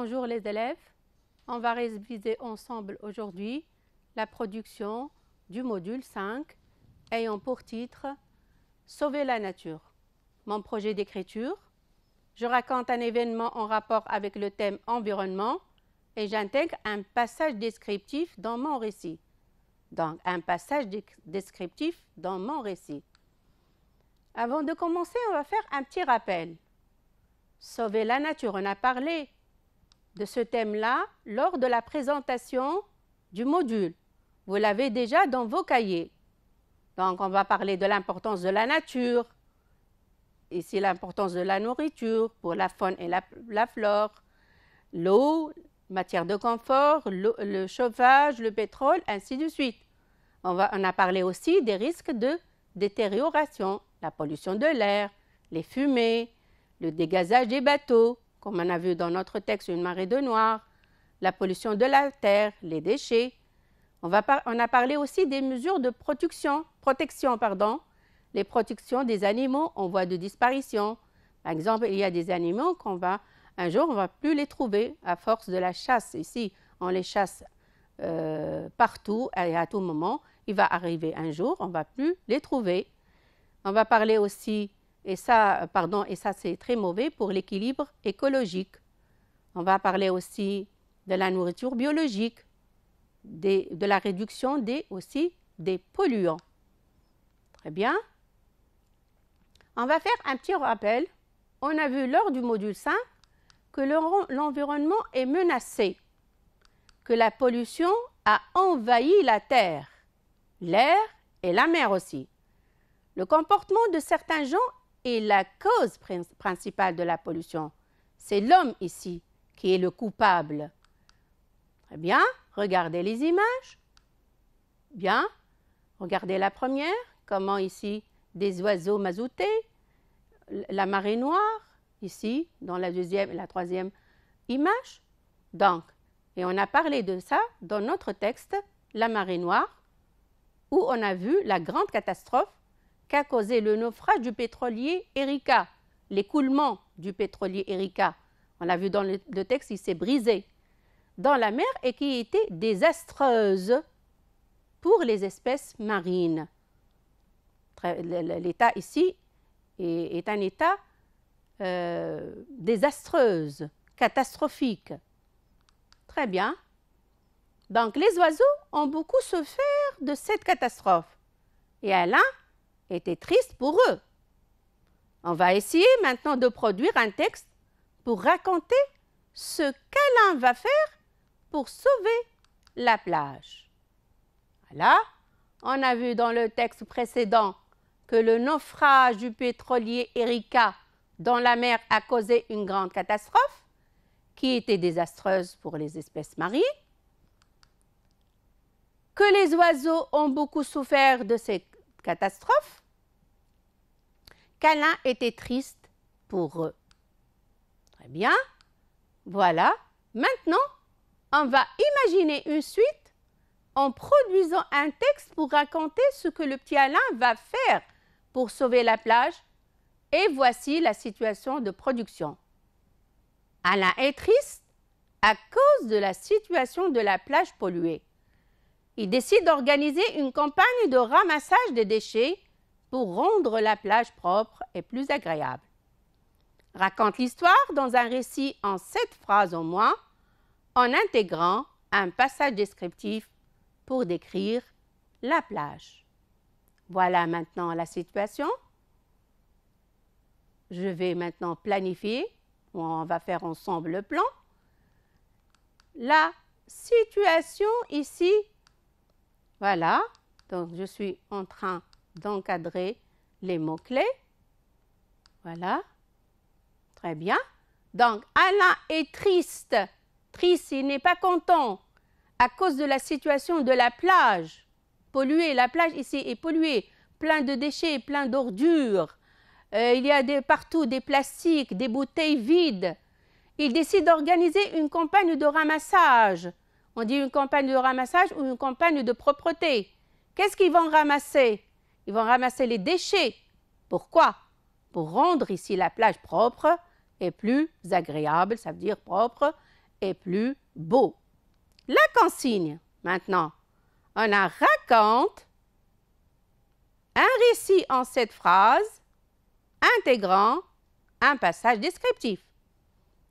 Bonjour les élèves, on va réviser ensemble aujourd'hui la production du module 5 ayant pour titre Sauver la nature. Mon projet d'écriture, je raconte un événement en rapport avec le thème environnement et j'intègre un passage descriptif dans mon récit. Donc un passage descriptif dans mon récit. Avant de commencer, on va faire un petit rappel. Sauver la nature, on a parlé de ce thème-là lors de la présentation du module. Vous l'avez déjà dans vos cahiers. Donc, on va parler de l'importance de la nature, ici l'importance de la nourriture pour la faune et la, flore, l'eau, matière de confort, le, chauffage, le pétrole, ainsi de suite. on a parlé aussi des risques de détérioration, la pollution de l'air, les fumées, le dégazage des bateaux, comme on a vu dans notre texte Une marée de noir, la pollution de la terre, les déchets. On, a parlé aussi des mesures de protection, pardon, les protections des animaux en voie de disparition. Par exemple, il y a des animaux qu'on va, un jour, on ne va plus les trouver à force de la chasse. Ici, on les chasse euh, partout et à tout moment. Il va arriver un jour, on ne va plus les trouver. On va parler aussi et ça, pardon, et ça c'est très mauvais pour l'équilibre écologique. On va parler aussi de la nourriture biologique, des, de la réduction des, aussi des polluants. Très bien. On va faire un petit rappel. On a vu lors du module 5 que l'environnement est menacé, que la pollution a envahi la terre, l'air et la mer aussi. Le comportement de certains gens la cause principale de la pollution. C'est l'homme ici qui est le coupable. Très bien, regardez les images. Bien, regardez la première, comment ici des oiseaux mazoutés, la marée noire, ici, dans la deuxième et la troisième image. Donc, et on a parlé de ça dans notre texte, la marée noire, où on a vu la grande catastrophe qu'a causé le naufrage du pétrolier Erika, l'écoulement du pétrolier Erika. On l'a vu dans le, texte, il s'est brisé dans la mer et qui était désastreuse pour les espèces marines. L'état ici est, un état désastreux, désastreuse, catastrophique. Très bien. Donc les oiseaux ont beaucoup souffert de cette catastrophe. Et Alain était triste pour eux. On va essayer maintenant de produire un texte pour raconter ce qu'Alain va faire pour sauver la plage. Voilà, on a vu dans le texte précédent que le naufrage du pétrolier Erika dans la mer a causé une grande catastrophe qui était désastreuse pour les espèces marines, que les oiseaux ont beaucoup souffert de cette catastrophe, qu'Alain était triste pour eux. Très bien, voilà. Maintenant, on va imaginer une suite en produisant un texte pour raconter ce que le petit Alain va faire pour sauver la plage. Et voici la situation de production. Alain est triste à cause de la situation de la plage polluée il décide d'organiser une campagne de ramassage des déchets pour rendre la plage propre et plus agréable. Raconte l'histoire dans un récit en sept phrases au moins, en intégrant un passage descriptif pour décrire la plage. Voilà maintenant la situation. Je vais maintenant planifier, on va faire ensemble le plan. La situation ici voilà, donc je suis en train d'encadrer les mots-clés. Voilà, très bien. Donc, Alain est triste. Triste, il n'est pas content à cause de la situation de la plage. Polluée, la plage ici est polluée, plein de déchets, plein d'ordures. Euh, il y a partout des plastiques, des bouteilles vides. Il décide d'organiser une campagne de ramassage. On dit une campagne de ramassage ou une campagne de propreté. Qu'est-ce qu'ils vont ramasser Ils vont ramasser les déchets. Pourquoi Pour rendre ici la plage propre et plus agréable, ça veut dire propre et plus beau. La consigne, maintenant. On a raconte un récit en cette phrase intégrant un passage descriptif.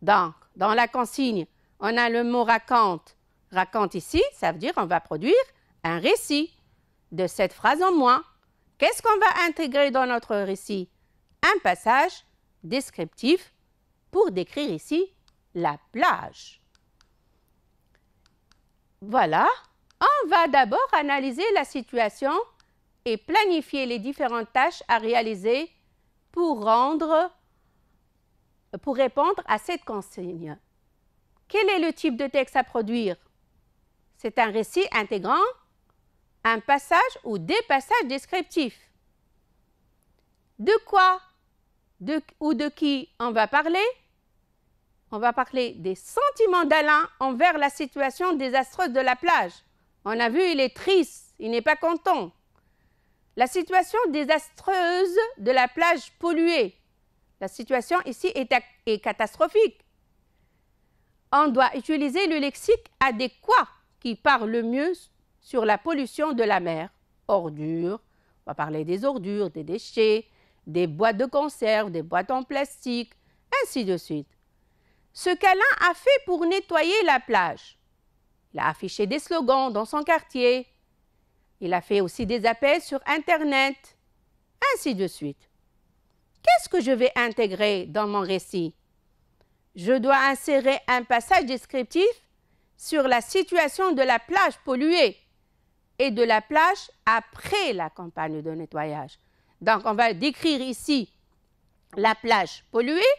Donc, dans la consigne, on a le mot raconte Raconte ici, ça veut dire on va produire un récit de cette phrase en moins. Qu'est-ce qu'on va intégrer dans notre récit Un passage descriptif pour décrire ici la plage. Voilà, on va d'abord analyser la situation et planifier les différentes tâches à réaliser pour rendre pour répondre à cette consigne. Quel est le type de texte à produire c'est un récit intégrant un passage ou des passages descriptifs. De quoi de, ou de qui on va parler On va parler des sentiments d'Alain envers la situation désastreuse de la plage. On a vu, il est triste, il n'est pas content. La situation désastreuse de la plage polluée. La situation ici est, est catastrophique. On doit utiliser le lexique adéquat qui parle le mieux sur la pollution de la mer. Ordures, on va parler des ordures, des déchets, des boîtes de conserve, des boîtes en plastique, ainsi de suite. Ce qu'Alain a fait pour nettoyer la plage. Il a affiché des slogans dans son quartier. Il a fait aussi des appels sur Internet, ainsi de suite. Qu'est-ce que je vais intégrer dans mon récit Je dois insérer un passage descriptif sur la situation de la plage polluée et de la plage après la campagne de nettoyage. Donc, on va décrire ici la plage polluée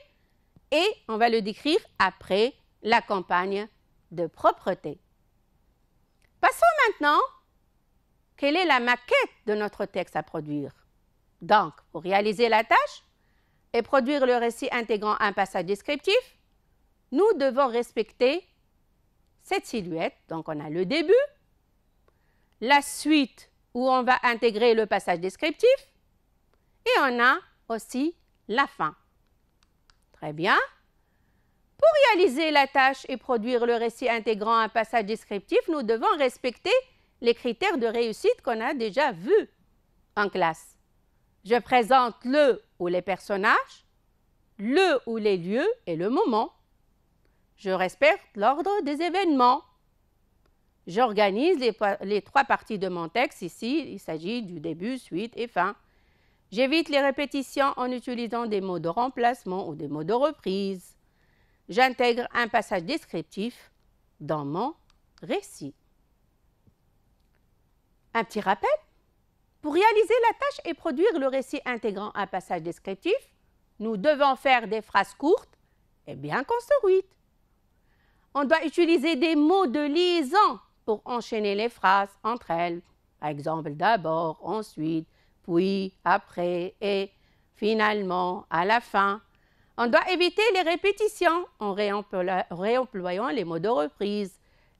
et on va le décrire après la campagne de propreté. Passons maintenant, quelle est la maquette de notre texte à produire Donc, pour réaliser la tâche et produire le récit intégrant un passage descriptif, nous devons respecter cette silhouette. Donc on a le début, la suite où on va intégrer le passage descriptif et on a aussi la fin. Très bien. Pour réaliser la tâche et produire le récit intégrant un passage descriptif, nous devons respecter les critères de réussite qu'on a déjà vus en classe. Je présente le ou les personnages, le ou les lieux et le moment. Je respecte l'ordre des événements. J'organise les, les, trois parties de mon texte ici. Il s'agit du début, suite et fin. J'évite les répétitions en utilisant des mots de remplacement ou des mots de reprise. J'intègre un passage descriptif dans mon récit. Un petit rappel. Pour réaliser la tâche et produire le récit intégrant un passage descriptif, nous devons faire des phrases courtes et bien construites. On doit utiliser des mots de liaison pour enchaîner les phrases entre elles. Par exemple, d'abord, ensuite, puis, après et finalement, à la fin. On doit éviter les répétitions en réemployant les mots de reprise.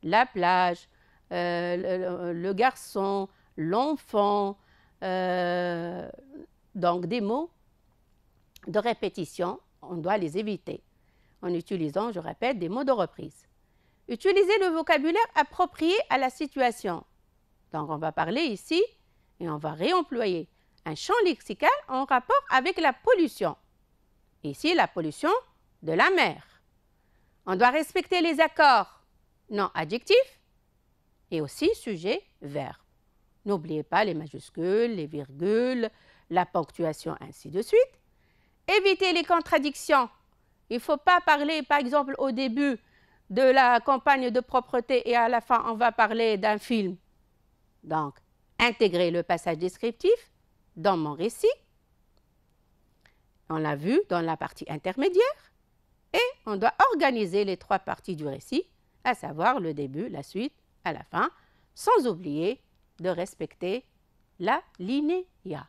La plage, euh, le, garçon, l'enfant. Euh, donc des mots de répétition, on doit les éviter en utilisant, je répète, des mots de reprise. Utilisez le vocabulaire approprié à la situation. Donc, on va parler ici et on va réemployer un champ lexical en rapport avec la pollution. Ici, la pollution de la mer. On doit respecter les accords non adjectifs et aussi sujet, verbe. N'oubliez pas les majuscules, les virgules, la ponctuation, ainsi de suite. Évitez les contradictions il ne faut pas parler, par exemple, au début de la campagne de propreté et à la fin, on va parler d'un film. Donc, intégrer le passage descriptif dans mon récit. On l'a vu dans la partie intermédiaire. Et on doit organiser les trois parties du récit, à savoir le début, la suite, à la fin, sans oublier de respecter la linéa.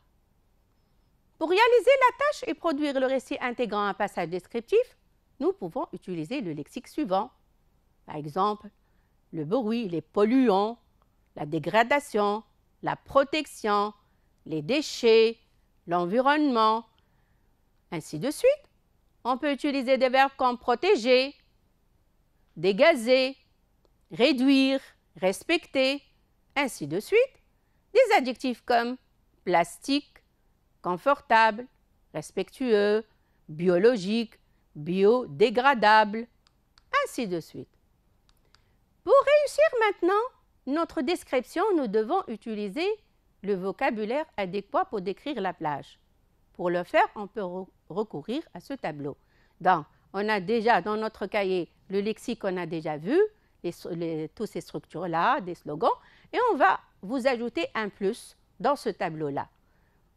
Pour réaliser la tâche et produire le récit intégrant un passage descriptif, nous pouvons utiliser le lexique suivant. Par exemple, le bruit, les polluants, la dégradation, la protection, les déchets, l'environnement, ainsi de suite. On peut utiliser des verbes comme protéger, dégazer, réduire, respecter, ainsi de suite. Des adjectifs comme plastique, confortable, respectueux, biologique, biodégradable, ainsi de suite. Pour réussir maintenant notre description, nous devons utiliser le vocabulaire adéquat pour décrire la plage. Pour le faire, on peut recourir à ce tableau. Donc, on a déjà dans notre cahier le lexique qu'on a déjà vu, les, toutes ces structures-là, des slogans, et on va vous ajouter un plus dans ce tableau-là.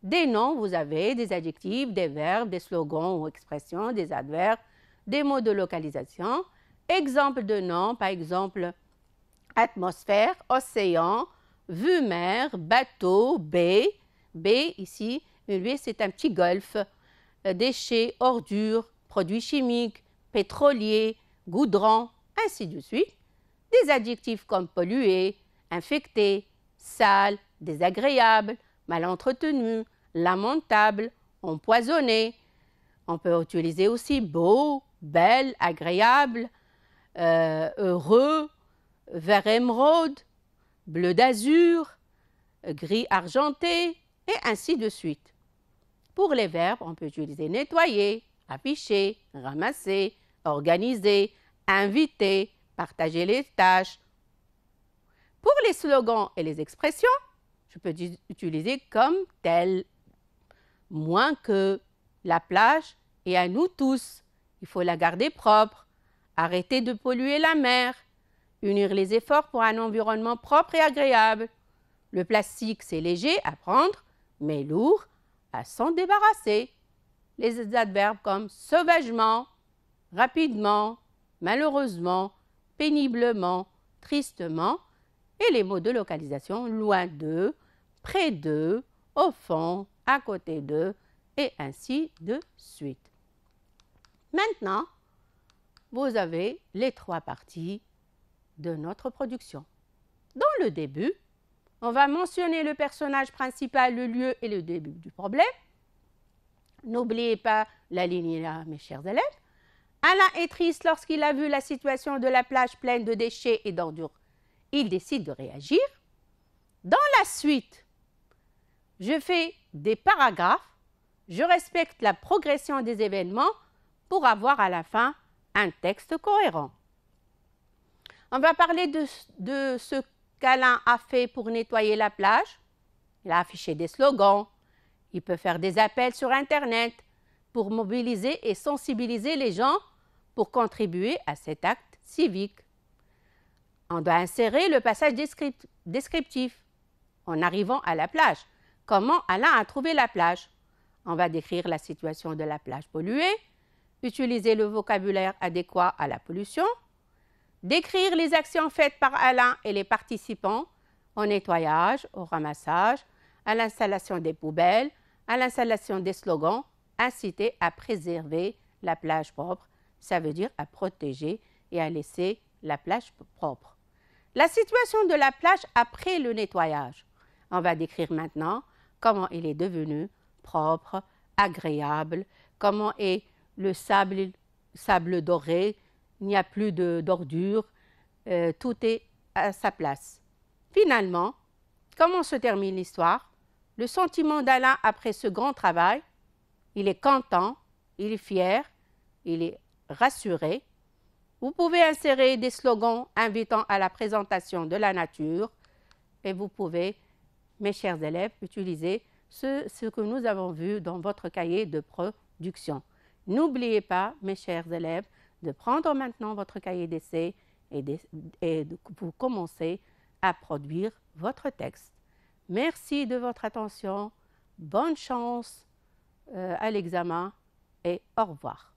Des noms, vous avez des adjectifs, des verbes, des slogans ou expressions, des adverbes, des mots de localisation. Exemple de noms, par exemple, atmosphère, océan, vue mer, bateau, baie. Baie, ici, lui c'est un petit golfe. Euh, déchets, ordures, produits chimiques, pétroliers, goudron, ainsi de suite. Des adjectifs comme pollué, infecté, sale, désagréable, mal entretenu, lamentable, empoisonné. On peut utiliser aussi beau, belle, agréable, euh, heureux, vert émeraude, bleu d'azur, gris argenté, et ainsi de suite. Pour les verbes, on peut utiliser nettoyer, afficher, ramasser, organiser, inviter, partager les tâches. Pour les slogans et les expressions, je peux utiliser comme tel, moins que la plage est à nous tous. Il faut la garder propre, arrêter de polluer la mer, unir les efforts pour un environnement propre et agréable. Le plastique, c'est léger à prendre, mais lourd à s'en débarrasser. Les adverbes comme sauvagement, rapidement, malheureusement, péniblement, tristement, et les mots de localisation loin de, près de, au fond, à côté d'eux, et ainsi de suite. Maintenant, vous avez les trois parties de notre production. Dans le début, on va mentionner le personnage principal, le lieu et le début du problème. N'oubliez pas la ligne, là, mes chers élèves. Alain est triste lorsqu'il a vu la situation de la plage pleine de déchets et d'ordures. Il décide de réagir. Dans la suite, je fais des paragraphes, je respecte la progression des événements pour avoir à la fin un texte cohérent. On va parler de, ce qu'Alain a fait pour nettoyer la plage. Il a affiché des slogans, il peut faire des appels sur Internet pour mobiliser et sensibiliser les gens pour contribuer à cet acte civique. On doit insérer le passage descriptif en arrivant à la plage comment Alain a trouvé la plage. On va décrire la situation de la plage polluée, utiliser le vocabulaire adéquat à la pollution, décrire les actions faites par Alain et les participants au nettoyage, au ramassage, à l'installation des poubelles, à l'installation des slogans, inciter à préserver la plage propre, ça veut dire à protéger et à laisser la plage propre. La situation de la plage après le nettoyage. On va décrire maintenant comment il est devenu propre, agréable, comment est le sable, sable doré, il n'y a plus d'ordures, euh, tout est à sa place. Finalement, comment se termine l'histoire Le sentiment d'Alain après ce grand travail, il est content, il est fier, il est rassuré. Vous pouvez insérer des slogans invitant à la présentation de la nature et vous pouvez mes chers élèves, utilisez ce, que nous avons vu dans votre cahier de production. N'oubliez pas, mes chers élèves, de prendre maintenant votre cahier d'essai et, de, commencer à produire votre texte. Merci de votre attention, bonne chance euh, à l'examen et au revoir.